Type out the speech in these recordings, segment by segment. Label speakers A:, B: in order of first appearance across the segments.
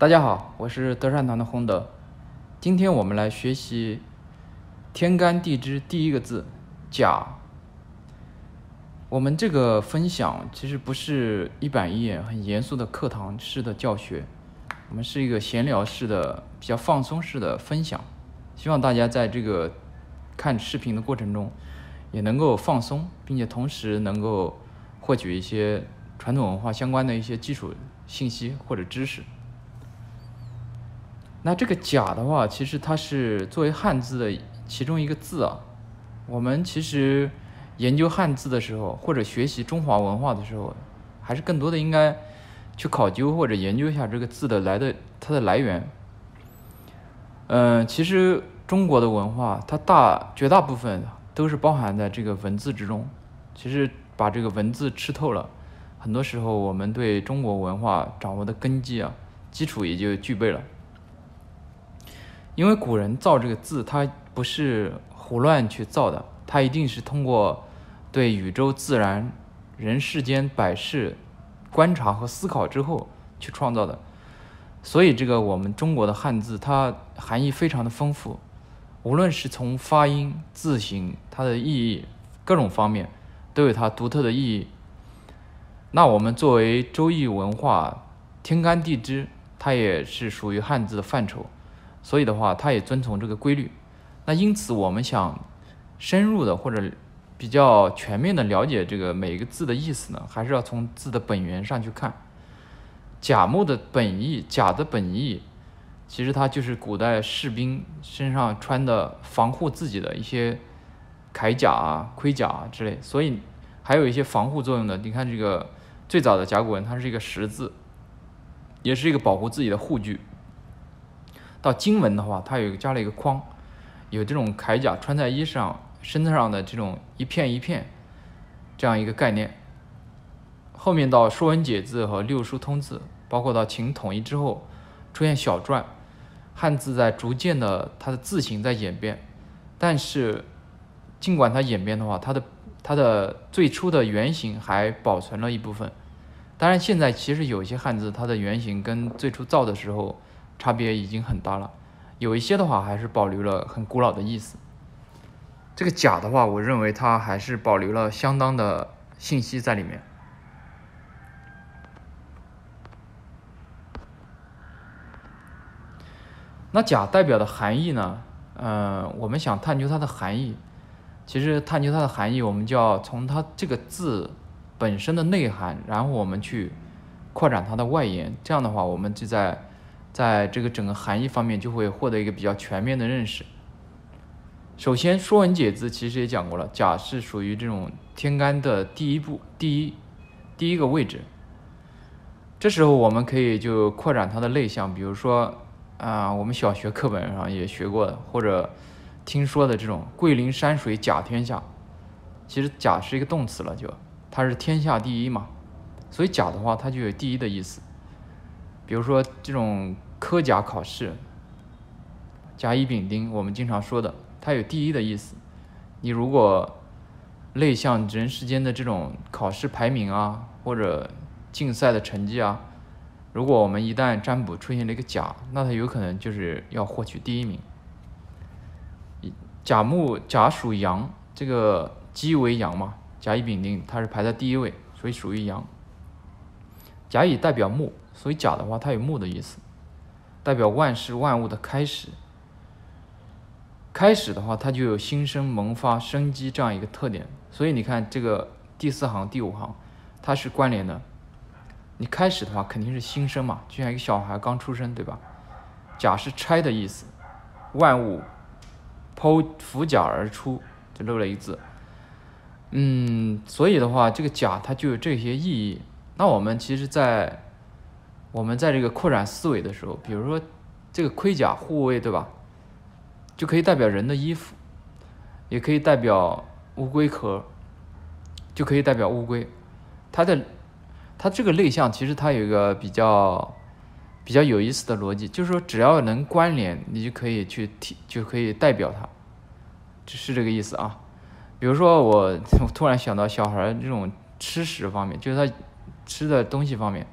A: 大家好，我是德善堂的洪德。今天我们来学习天干地支第一个字甲。我们这个分享其实不是一板一眼、很严肃的课堂式的教学，我们是一个闲聊式的、比较放松式的分享。希望大家在这个看视频的过程中，也能够放松，并且同时能够获取一些传统文化相关的一些基础信息或者知识。那这个甲的话，其实它是作为汉字的其中一个字啊。我们其实研究汉字的时候，或者学习中华文化的时候，还是更多的应该去考究或者研究一下这个字的来的它的来源。嗯，其实中国的文化，它大绝大部分都是包含在这个文字之中。其实把这个文字吃透了，很多时候我们对中国文化掌握的根基啊，基础也就具备了。因为古人造这个字，它不是胡乱去造的，它一定是通过对宇宙、自然、人世间百事观察和思考之后去创造的。所以，这个我们中国的汉字，它含义非常的丰富，无论是从发音、字形、它的意义各种方面，都有它独特的意义。那我们作为周易文化，天干地支，它也是属于汉字的范畴。所以的话，它也遵从这个规律。那因此，我们想深入的或者比较全面的了解这个每个字的意思呢，还是要从字的本源上去看。甲木的本意，甲的本意，其实它就是古代士兵身上穿的防护自己的一些铠甲啊、盔甲啊之类，所以还有一些防护作用的。你看这个最早的甲骨文，它是一个十字，也是一个保护自己的护具。到金文的话，它有加了一个框，有这种铠甲穿在衣裳、身子上的这种一片一片，这样一个概念。后面到《说文解字》和《六书通字》，包括到秦统一之后出现小篆，汉字在逐渐的它的字形在演变。但是，尽管它演变的话，它的它的最初的原型还保存了一部分。当然，现在其实有些汉字它的原型跟最初造的时候。差别已经很大了，有一些的话还是保留了很古老的意思。这个甲的话，我认为它还是保留了相当的信息在里面。那甲代表的含义呢？嗯，我们想探究它的含义，其实探究它的含义，我们就要从它这个字本身的内涵，然后我们去扩展它的外延。这样的话，我们就在。在这个整个含义方面，就会获得一个比较全面的认识。首先，《说文解字》其实也讲过了，甲是属于这种天干的第一步，第一第一个位置。这时候我们可以就扩展它的类象，比如说啊，我们小学课本上也学过的，或者听说的这种“桂林山水甲天下”。其实“甲”是一个动词了，就它是天下第一嘛，所以“甲”的话，它就有第一的意思。比如说这种科甲考试，甲乙丙丁，我们经常说的，它有第一的意思。你如果类像人世间的这种考试排名啊，或者竞赛的成绩啊，如果我们一旦占卜出现了一个甲，那它有可能就是要获取第一名。甲木甲属阳，这个鸡为阳嘛，甲乙丙丁它是排在第一位，所以属于阳。甲乙代表木。所以甲的话，它有木的意思，代表万事万物的开始。开始的话，它就有新生、萌发、生机这样一个特点。所以你看这个第四行、第五行，它是关联的。你开始的话，肯定是新生嘛，就像一个小孩刚出生，对吧？甲是拆的意思，万物剖腹甲而出，就漏了一字。嗯，所以的话，这个甲它就有这些意义。那我们其实，在我们在这个扩展思维的时候，比如说这个盔甲护卫，对吧？就可以代表人的衣服，也可以代表乌龟壳，就可以代表乌龟。它的它这个类象其实它有一个比较比较有意思的逻辑，就是说只要能关联，你就可以去提，就可以代表它，是这个意思啊。比如说我我突然想到小孩这种吃食方面，就是他吃的东西方面。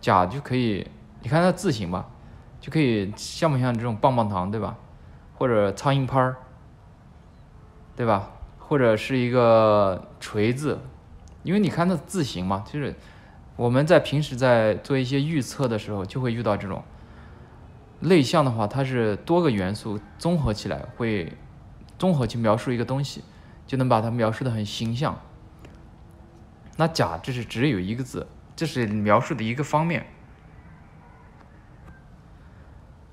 A: 甲就可以，你看它字形吧，就可以像不像这种棒棒糖，对吧？或者苍蝇拍儿，对吧？或者是一个锤子，因为你看它字形嘛，就是我们在平时在做一些预测的时候，就会遇到这种类象的话，它是多个元素综合起来，会综合去描述一个东西，就能把它描述的很形象。那甲这是只有一个字。这是描述的一个方面，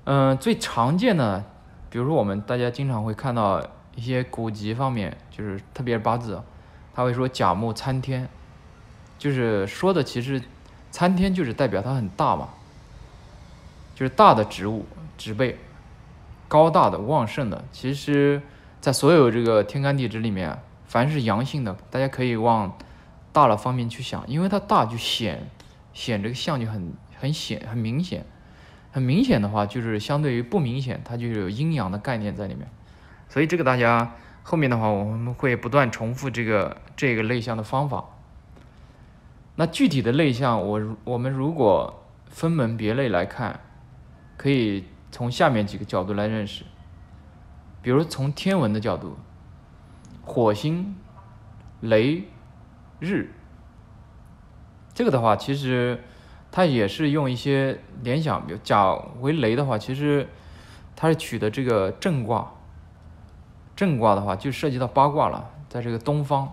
A: 嗯，最常见的，比如说我们大家经常会看到一些古籍方面，就是特别是八字，他会说“甲木参天”，就是说的其实“参天”就是代表它很大嘛，就是大的植物、植被，高大的、旺盛的。其实，在所有这个天干地支里面，凡是阳性的，大家可以往。大的方面去想，因为它大就显，显这个像就很很显很明显，很明显的话就是相对于不明显，它就有阴阳的概念在里面。所以这个大家后面的话，我们会不断重复这个这个类项的方法。那具体的类项，我我们如果分门别类来看，可以从下面几个角度来认识，比如从天文的角度，火星、雷。日，这个的话，其实它也是用一些联想，比如甲为雷的话，其实它是取的这个正卦，正卦的话就涉及到八卦了，在这个东方，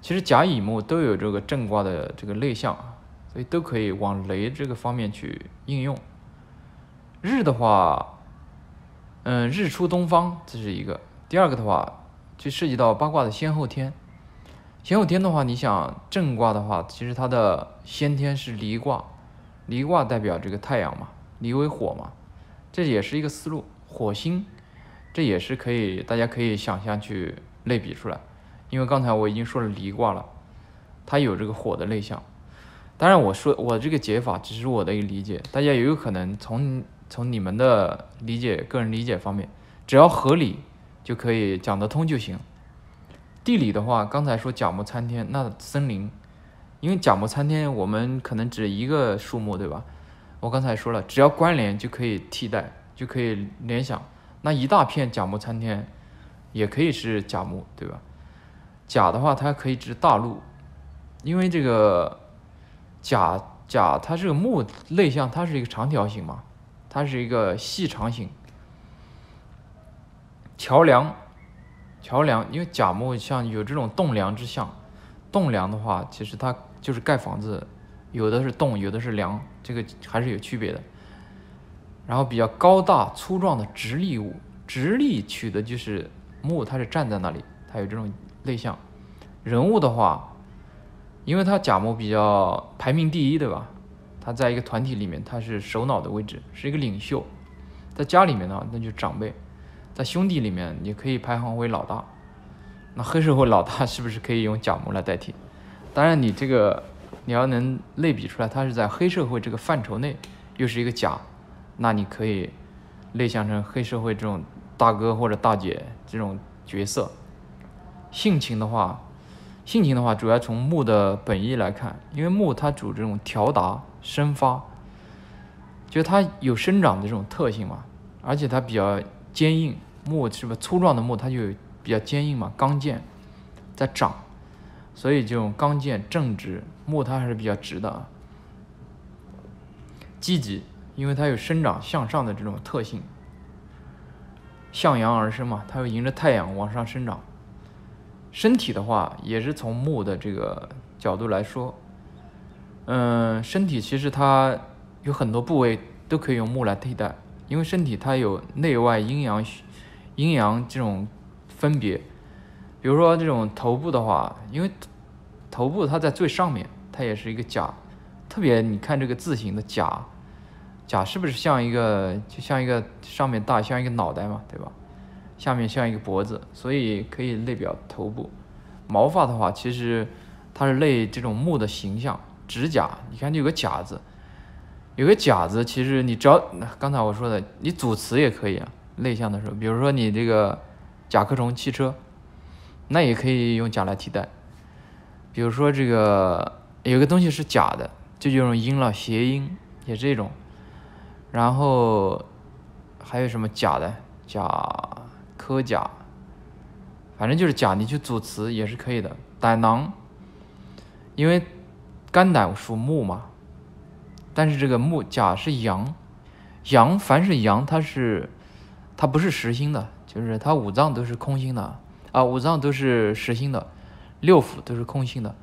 A: 其实甲乙木都有这个正卦的这个类象，所以都可以往雷这个方面去应用。日的话，嗯，日出东方，这是一个。第二个的话，就涉及到八卦的先后天。武天的话，你想正卦的话，其实它的先天是离卦，离卦代表这个太阳嘛，离为火嘛，这也是一个思路。火星，这也是可以，大家可以想象去类比出来。因为刚才我已经说了离卦了，它有这个火的类象。当然，我说我这个解法只是我的一个理解，大家也有可能从从你们的理解、个人理解方面，只要合理就可以讲得通就行。地理的话，刚才说甲木参天，那森林，因为甲木参天，我们可能指一个树木，对吧？我刚才说了，只要关联就可以替代，就可以联想。那一大片甲木参天，也可以是甲木，对吧？甲的话，它可以指大陆，因为这个甲甲它是个木类象，它是一个长条形嘛，它是一个细长形，桥梁。桥梁，因为甲木像有这种栋梁之象，栋梁的话，其实它就是盖房子，有的是栋，有的是梁，这个还是有区别的。然后比较高大粗壮的直立物，直立取的就是木，它是站在那里，它有这种类象。人物的话，因为它甲木比较排名第一，对吧？他在一个团体里面，他是首脑的位置，是一个领袖。在家里面呢，那就是长辈。在兄弟里面，你可以排行为老大。那黑社会老大是不是可以用甲木来代替？当然，你这个你要能类比出来，他是在黑社会这个范畴内，又是一个甲，那你可以类象成黑社会这种大哥或者大姐这种角色。性情的话，性情的话主要从木的本意来看，因为木它主这种调达生发，就它有生长的这种特性嘛，而且它比较。坚硬木是不粗壮的木，它就比较坚硬嘛，刚健，在长，所以就用刚健正直木它还是比较直的，积极，因为它有生长向上的这种特性，向阳而生嘛，它会迎着太阳往上生长。身体的话，也是从木的这个角度来说，嗯，身体其实它有很多部位都可以用木来替代。因为身体它有内外阴阳、阴阳这种分别，比如说这种头部的话，因为头部它在最上面，它也是一个甲，特别你看这个字形的甲，甲是不是像一个就像一个上面大像一个脑袋嘛，对吧？下面像一个脖子，所以可以类表头部。毛发的话，其实它是类这种木的形象，指甲，你看就有个甲字。有个假字，其实你只要刚才我说的，你组词也可以啊。内向的时候，比如说你这个甲壳虫汽车，那也可以用甲来替代。比如说这个有个东西是假的，这就用音了，谐音也是一种。然后还有什么假的？假科、甲，反正就是假。你去组词也是可以的。胆囊，因为肝胆属木嘛。但是这个木甲是阳，阳凡是阳，它是，它不是实心的，就是它五脏都是空心的啊，五脏都是实心的，六腑都是空心的。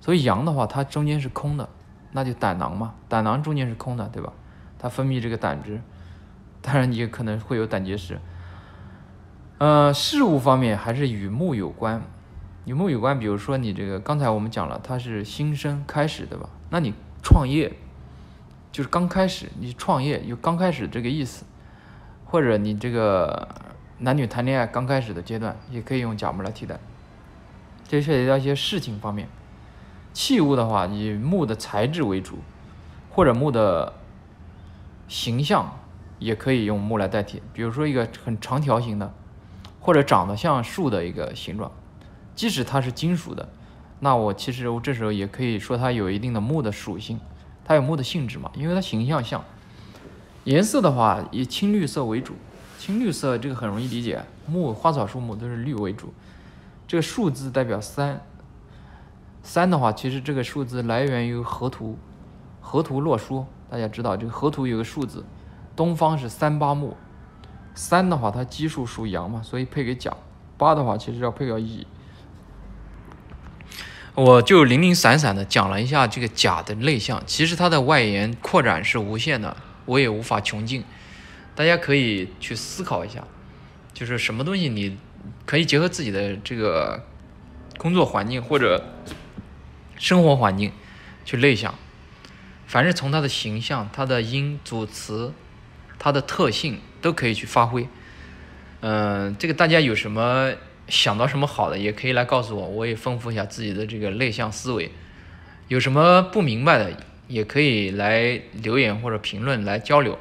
A: 所以阳的话，它中间是空的，那就胆囊嘛，胆囊中间是空的，对吧？它分泌这个胆汁，当然你也可能会有胆结石。嗯，事物方面还是与木有关，与木有关，比如说你这个刚才我们讲了，它是新生开始，对吧？那你创业。就是刚开始你创业有刚开始这个意思，或者你这个男女谈恋爱刚开始的阶段，也可以用甲木来替代。这涉及到一些事情方面。器物的话，以木的材质为主，或者木的形象，也可以用木来代替。比如说一个很长条形的，或者长得像树的一个形状，即使它是金属的，那我其实我这时候也可以说它有一定的木的属性。它有木的性质嘛，因为它形象像，颜色的话以青绿色为主，青绿色这个很容易理解，木花草树木都是绿为主。这个数字代表三，三的话其实这个数字来源于河图，河图洛书大家知道，这个河图有个数字，东方是三八木，三的话它奇数属阳嘛，所以配给甲，八的话其实要配给乙。我就零零散散的讲了一下这个甲的内向，其实它的外延扩展是无限的，我也无法穷尽。大家可以去思考一下，就是什么东西，你可以结合自己的这个工作环境或者生活环境去内想，凡是从它的形象、它的音、组词、它的特性都可以去发挥。嗯，这个大家有什么？想到什么好的，也可以来告诉我，我也丰富一下自己的这个内向思维。有什么不明白的，也可以来留言或者评论来交流。